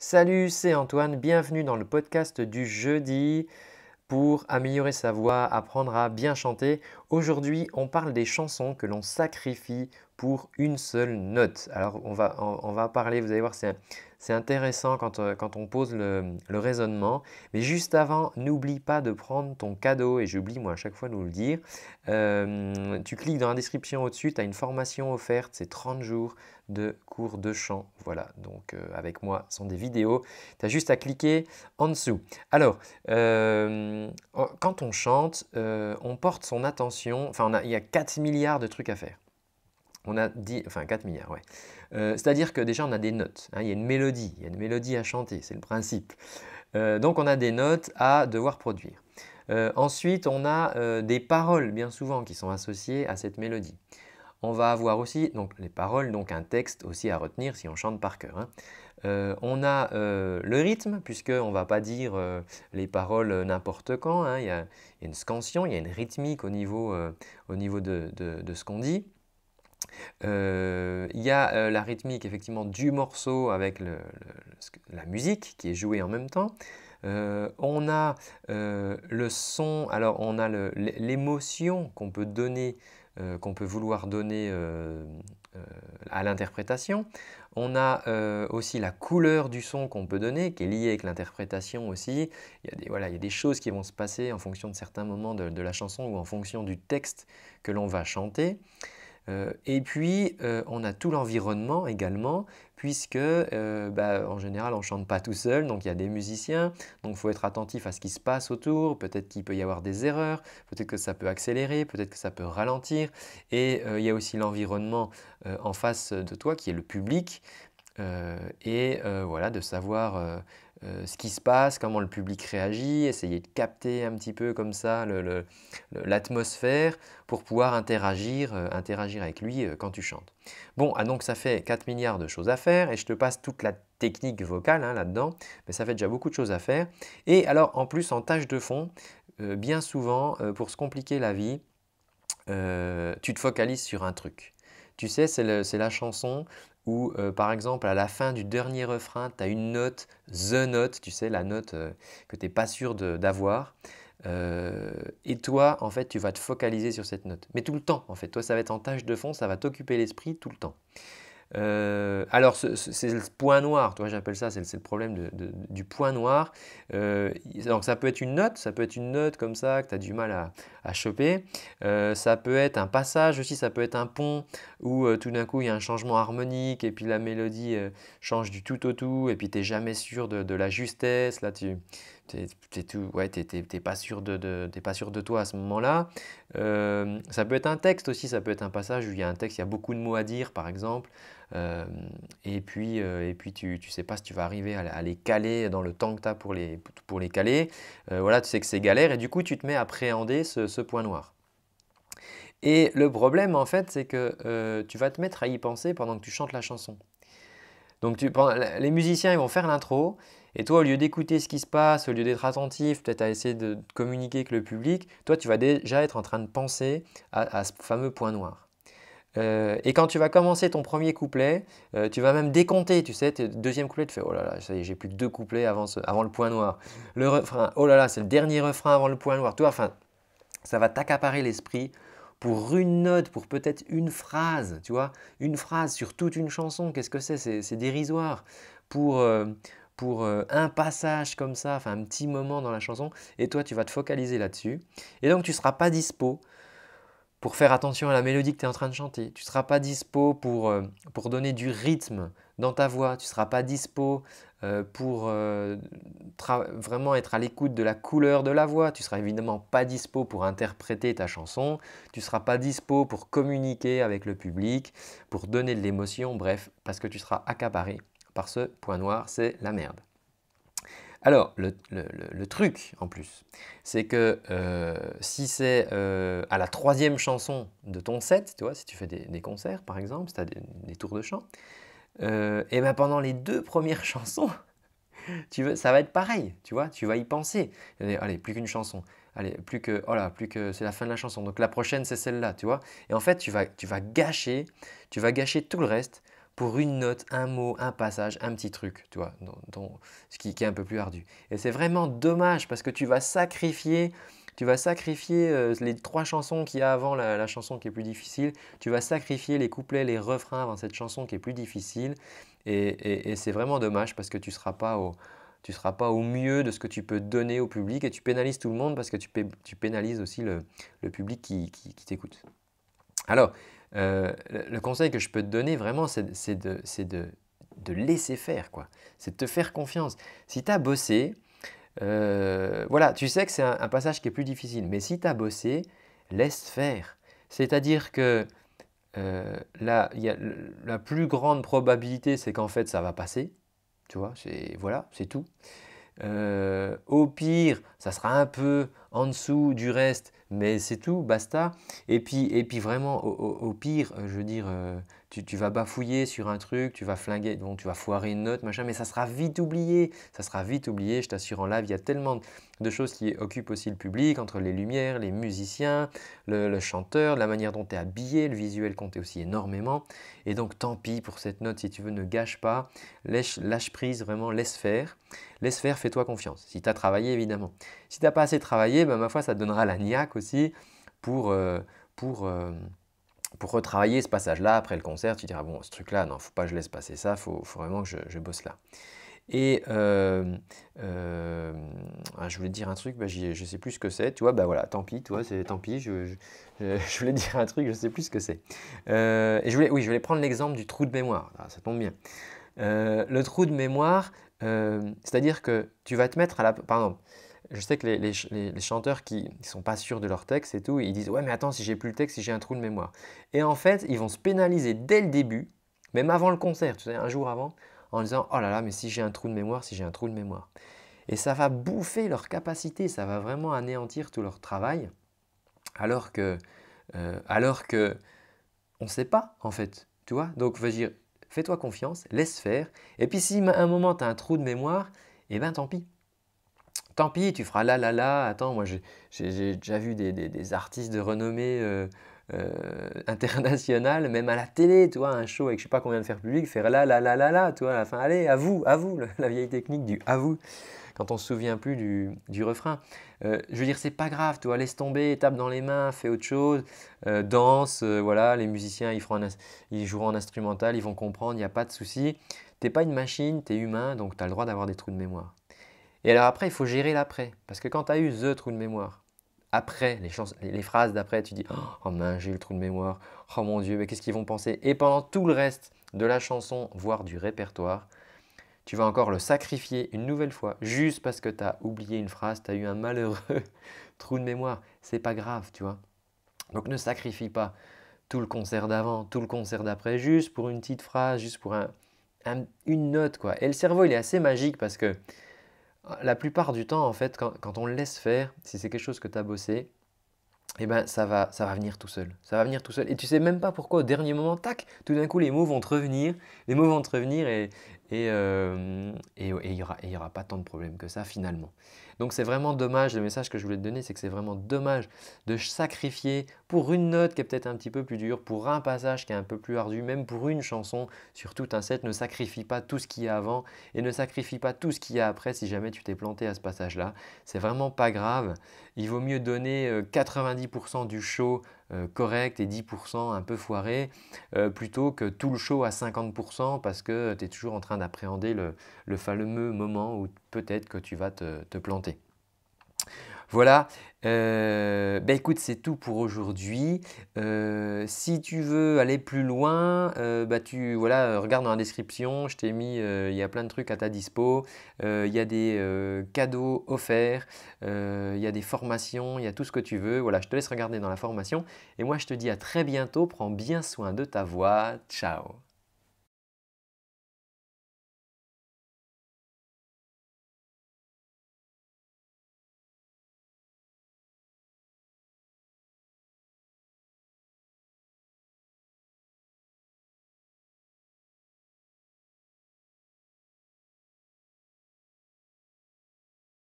Salut, c'est Antoine, bienvenue dans le podcast du jeudi pour améliorer sa voix, apprendre à bien chanter. Aujourd'hui, on parle des chansons que l'on sacrifie pour une seule note. Alors on va, parler, vous allez voir, c'est intéressant euh, quand, on pose le, raisonnement. Mais juste avant, n'oublie pas de prendre ton cadeau, et j'oublie moi à chaque fois de vous le dire. Euh, tu cliques dans la description au-dessus, tu as une formation offerte, c'est 30 jours de cours de chant. Voilà, donc euh, avec moi, ce sont des vidéos. Tu as juste à cliquer en dessous. Alors, quand on chante, on porte son attention, enfin il y a 4 milliards de trucs à faire. On a enfin 4 milliards, euh, C'est-à-dire que déjà, on a des notes. Hein. il y a une mélodie, il y a une mélodie à chanter, c'est le principe. Euh, donc, on a des notes à devoir produire. Euh, ensuite, on a des paroles, bien souvent, qui sont associées à cette mélodie. On va avoir aussi donc, les paroles, donc un texte aussi à retenir si on chante par cœur. Hein. on a le rythme, puisqu'on ne va pas dire les paroles n'importe quand. Hein. Il y, a une scansion, il y a une rythmique au niveau, de, ce qu'on dit. Euh, il y a euh, la rythmique effectivement du morceau avec la musique qui est jouée en même temps. Euh, on a le son, alors on a l'émotion qu'on peut donner, qu'on peut vouloir donner à l'interprétation. On a aussi la couleur du son qu'on peut donner, qui est liée avec l'interprétation aussi. Il y, a des, voilà, il y a des choses qui vont se passer en fonction de certains moments de la chanson ou en fonction du texte que l'on va chanter. Euh, et puis, euh, on a tout l'environnement également, puisque euh, bah, en général, on ne chante pas tout seul, donc il y a des musiciens, donc il faut être attentif à ce qui se passe autour, peut-être qu'il peut y avoir des erreurs, peut-être que ça peut accélérer, peut-être que ça peut ralentir, et il y a aussi l'environnement en face de toi qui est le public, et voilà, de savoir euh, ce qui se passe, comment le public réagit, essayer de capter un petit peu comme ça l'atmosphère pour pouvoir interagir, euh, interagir avec lui euh, quand tu chantes. Bon, ah, donc ça fait 4 milliards de choses à faire et je te passe toute la technique vocale hein, là-dedans, mais ça fait déjà beaucoup de choses à faire. Et alors en plus en tâche de fond, bien souvent pour se compliquer la vie, tu te focalises sur un truc. Tu sais, c'est la chanson où, euh, par exemple, à la fin du dernier refrain, tu as une note, the note, tu sais, la note euh, que tu n'es pas sûr d'avoir. Euh, et toi, en fait, tu vas te focaliser sur cette note. Mais tout le temps, en fait. Toi, ça va être en tâche de fond, ça va t'occuper l'esprit tout le temps. Euh, alors, c'est le point noir, toi j'appelle ça, c'est le problème du point noir. Euh, donc, ça peut être une note, ça peut être une note comme ça que tu as du mal à, choper. Euh, ça peut être un passage aussi, ça peut être un pont où tout d'un coup il y a un changement harmonique et puis la mélodie change du tout au tout et puis tu n'es jamais sûr de, la justesse. Là, tu n'es ouais pas sûr de, de pas sûr de toi à ce moment-là euh, ça peut être un texte aussi ça peut être un passage où il y a un texte il y a beaucoup de mots à dire par exemple euh, et puis euh, et puis tu tu sais pas si tu vas arriver à, les caler dans le temps que tu as pour les pour les caler voilà tu sais que c'est galère et du coup tu te mets à appréhender ce, ce point noir et le problème en fait c'est que tu vas te mettre à y penser pendant que tu chantes la chanson donc tu, les musiciens ils vont faire l'intro et toi, au lieu d'écouter ce qui se passe, au lieu d'être attentif, peut-être à essayer de communiquer avec le public, toi, tu vas déjà être en train de penser à, ce fameux point noir. Euh, et quand tu vas commencer ton premier couplet, euh, tu vas même décompter, tu sais, tes deuxième couplet, tu fais, oh là là, ça y j'ai plus que deux couplets avant, le point noir. Le refrain, oh là là, c'est le dernier refrain avant le point noir. Toi, enfin, ça va t'accaparer l'esprit pour une note, pour peut-être une phrase, tu vois, une phrase sur toute une chanson, qu'est-ce que c'est C'est dérisoire. Pour, euh, pour euh, un passage comme ça, enfin un petit moment dans la chanson, et toi tu vas te focaliser là-dessus. Et donc tu ne seras pas dispo pour faire attention à la mélodie que tu es en train de chanter. Tu ne seras pas dispo euh, pour, donner du rythme dans ta voix. Tu ne seras pas dispo euh, pour vraiment être à l'écoute de la couleur de la voix. Tu ne seras évidemment pas dispo pour interpréter ta chanson. Tu ne seras pas dispo pour communiquer avec le public, pour donner de l'émotion, bref, parce que tu seras accaparé par ce point noir, c'est la merde. Alors, le, truc en plus, c'est que euh, si c'est euh, à la troisième chanson de ton set, tu vois, si tu fais des, concerts par exemple, si tu as des, tours de chant, euh, et ben pendant les deux premières chansons, tu ça va être pareil, tu vois, tu vas y penser. allez, plus qu'une chanson. Allez, plus que, oh là, plus que c'est la fin de la chanson. Donc la prochaine, c'est celle-là, tu vois. Et en fait, tu vas gâcher, tu vas gâcher tout le reste pour une note, un mot, un passage, un petit truc, tu vois, ce qui, est un peu plus ardu. Et c'est vraiment dommage parce que tu vas sacrifier, tu vas sacrifier euh, les trois chansons qu'il y a avant la, chanson qui est plus difficile, tu vas sacrifier les couplets, les refrains avant cette chanson qui est plus difficile, et, c'est vraiment dommage parce que tu ne seras pas au... mieux de ce que tu peux donner au public et tu pénalises tout le monde parce que tu, pénalises aussi le, public qui, qui t'écoute. Alors, euh, le conseil que je peux te donner vraiment, c'est de, laisser faire, quoi. C'est de te faire confiance. Si tu as bossé, euh, voilà, tu sais que c'est un, passage qui est plus difficile, mais si tu as bossé, laisse faire. C'est-à-dire que euh, la plus grande probabilité, c'est qu'en fait, ça va passer. Tu c'est voilà, c'est tout. au pire, ça sera un peu en dessous du reste, mais c'est tout, basta. Et puis, et puis vraiment, au, pire, euh, je veux dire, euh, tu, vas bafouiller sur un truc, tu vas flinguer, tu vas foirer une note, machin, mais ça sera vite oublié. Ça sera vite oublié, je t'assure, en live, il y a tellement de choses qui occupent aussi le public, entre les lumières, les musiciens, le, chanteur, la manière dont tu es habillé, le visuel compte aussi énormément. Et donc, tant pis pour cette note, si tu veux, ne gâche pas, lâche, lâche prise, vraiment, laisse faire. Laisse faire, fais-toi confiance, si tu as travaillé, évidemment. Si tu n'as pas assez travaillé, bah, ma foi, ça te donnera la niaque aussi pour, euh, pour, euh, pour retravailler ce passage-là après le concert. Tu diras, bon, ce truc-là, non, faut pas que je laisse passer ça, faut, faut vraiment que je, bosse là. Et euh, ah, je voulais te dire un truc, bah, je sais plus ce que c'est. Tu vois, bah voilà, tant pis, toi, c'est tant pis. Je, je, voulais te dire un truc, je sais plus ce que c'est. et je voulais, oui, je voulais prendre l'exemple du trou de mémoire. Ah, ça tombe bien. le trou de mémoire, c'est-à-dire que tu vas te mettre à la, par exemple, je sais que les, chanteurs qui ne sont pas sûrs de leur texte et tout, ils disent Ouais, mais attends, si j'ai plus le texte, si j'ai un trou de mémoire. Et en fait, ils vont se pénaliser dès le début, même avant le concert, tu sais, un jour avant, en disant Oh là là, mais si j'ai un trou de mémoire, si j'ai un trou de mémoire. Et ça va bouffer leur capacité, ça va vraiment anéantir tout leur travail, alors que, euh, on ne sait pas, en fait. Tu vois Donc, veux dire, fais-toi confiance, laisse faire. Et puis, si à un moment, tu as un trou de mémoire, eh ben tant pis tant pis, tu feras la la là. Attends, moi, j'ai déjà vu des, artistes de renommée euh, euh, internationale, même à la télé, tu vois, un show avec je sais pas combien de faire public, faire la la la la tu vois, à la fin, allez, à vous, à vous, la vieille technique du à vous, quand on se souvient plus du, refrain. Euh, je veux dire, c'est pas grave, tu vois, laisse tomber, tape dans les mains, fais autre chose, danse, voilà, les musiciens, ils, feront ils joueront en instrumental, ils vont comprendre, il n'y a pas de souci. Tu n'es pas une machine, tu es humain, donc tu as le droit d'avoir des trous de mémoire. Et alors après, il faut gérer l'après. Parce que quand tu as eu the trou de mémoire, après, les, les phrases d'après, tu dis oh, oh mince, j'ai eu le trou de mémoire, oh mon Dieu, mais qu'est-ce qu'ils vont penser Et pendant tout le reste de la chanson, voire du répertoire, tu vas encore le sacrifier une nouvelle fois, juste parce que tu as oublié une phrase, tu as eu un malheureux trou de mémoire. C'est pas grave, tu vois. Donc ne sacrifie pas tout le concert d'avant, tout le concert d'après, juste pour une petite phrase, juste pour un, une note, quoi. Et le cerveau, il est assez magique parce que la plupart du temps, en fait, quand, on le laisse faire, si c'est quelque chose que tu as bossé, eh ben, ça va, ça va venir tout seul. Ça va venir tout seul. Et tu sais même pas pourquoi, au dernier moment, tac, tout d'un coup, les mots vont te revenir, les mots vont revenir et, euh, et, il n'y aura, pas tant de problèmes que ça finalement. Donc c'est vraiment dommage, le message que je voulais te donner, c'est que c'est vraiment dommage de sacrifier pour une note qui est peut-être un petit peu plus dure, pour un passage qui est un peu plus ardu, même pour une chanson sur tout un set, ne sacrifie pas tout ce qu'il y a avant et ne sacrifie pas tout ce qu'il y a après si jamais tu t'es planté à ce passage-là. C'est vraiment pas grave, il vaut mieux donner 90% euh, du show euh, correct et 10% un peu foiré, euh, plutôt que tout le show à 50% parce que tu es toujours en train d'appréhender le, fameux moment où peut-être que tu vas te planter. Voilà. Euh, ben, écoute, c'est tout pour aujourd'hui. Euh, si tu veux aller plus loin, euh, bah, voilà, regarde dans la description. Je t'ai mis, il y a plein de trucs à ta dispo. Il y a des cadeaux offerts, il y a des formations, il y a tout ce que tu veux. Voilà, je te laisse regarder dans la formation. Et moi, je te dis à très bientôt. Prends bien soin de ta voix. Ciao.